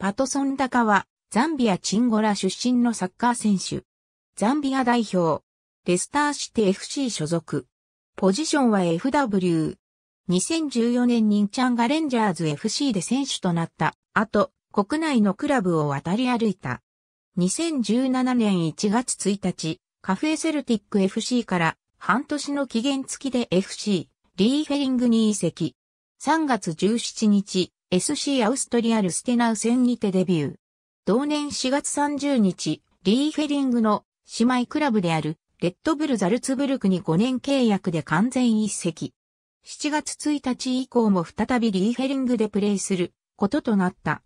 パトソン・ダカは、ザンビア・チンゴラ出身のサッカー選手。ザンビア代表、レスターシティ FC 所属。ポジションは FW。2014年にンチャンガレンジャーズ FC で選手となった後、国内のクラブを渡り歩いた。2017年1月1日、カフェセルティック FC から半年の期限付きで FC、リーフェリングに移籍。3月17日、SC アウストリアルステナウ戦にてデビュー。同年4月30日、リーフェリングの姉妹クラブであるレッドブルザルツブルクに5年契約で完全一席。7月1日以降も再びリーフェリングでプレーすることとなった。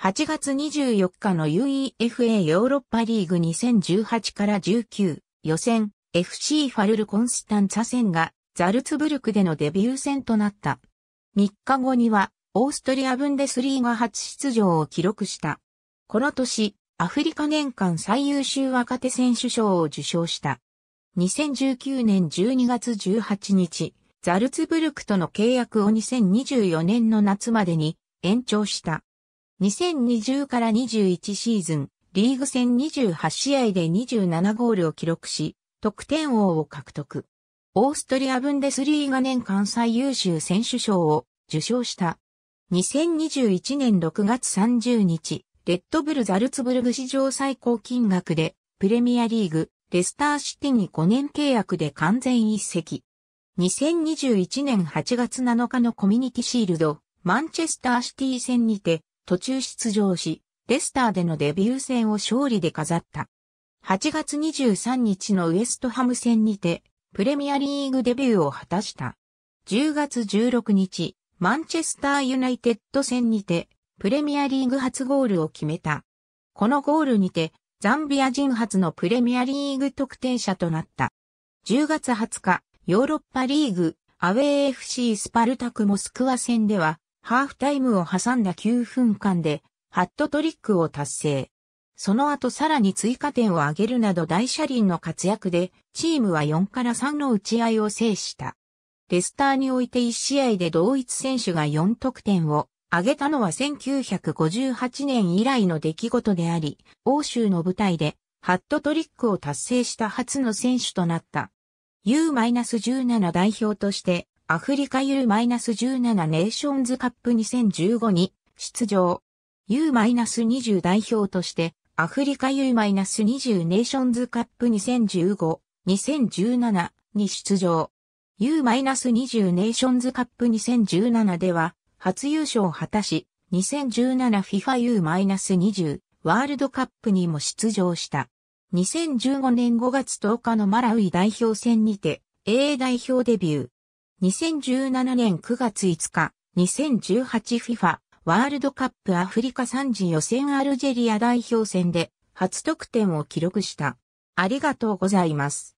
8月24日の UEFA ヨーロッパリーグ2018から19予選 FC ファルルコンスタンツァ戦がザルツブルクでのデビュー戦となった。3日後にはオーストリアブンデスリーが初出場を記録した。この年、アフリカ年間最優秀若手選手賞を受賞した。2019年12月18日、ザルツブルクとの契約を2024年の夏までに延長した。2020から21シーズン、リーグ戦28試合で27ゴールを記録し、得点王を獲得。オーストリアブンデスリーが年間最優秀選手賞を受賞した。2021年6月30日、レッドブルザルツブルグ史上最高金額で、プレミアリーグ、レスターシティに5年契約で完全一席。2021年8月7日のコミュニティシールド、マンチェスターシティ戦にて、途中出場し、レスターでのデビュー戦を勝利で飾った。8月23日のウエストハム戦にて、プレミアリーグデビューを果たした。10月16日、マンチェスターユナイテッド戦にて、プレミアリーグ初ゴールを決めた。このゴールにて、ザンビア人初のプレミアリーグ得点者となった。10月20日、ヨーロッパリーグ、アウェー FC スパルタクモスクワ戦では、ハーフタイムを挟んだ9分間で、ハットトリックを達成。その後さらに追加点を挙げるなど大車輪の活躍で、チームは4から3の打ち合いを制した。レスターにおいて1試合で同一選手が4得点を挙げたのは1958年以来の出来事であり、欧州の舞台でハットトリックを達成した初の選手となった。U-17 代表としてアフリカ U-17 ネーションズカップ2015に出場。U-20 代表としてアフリカ U-20 ネーションズカップ2015、2017に出場。U-20 ネーションズカップ2017では初優勝を果たし、2017FIFA U-20 ワールドカップにも出場した。2015年5月10日のマラウイ代表戦にて A 代表デビュー。2017年9月5日、2018FIFA ワールドカップアフリカ3次予選アルジェリア代表戦で初得点を記録した。ありがとうございます。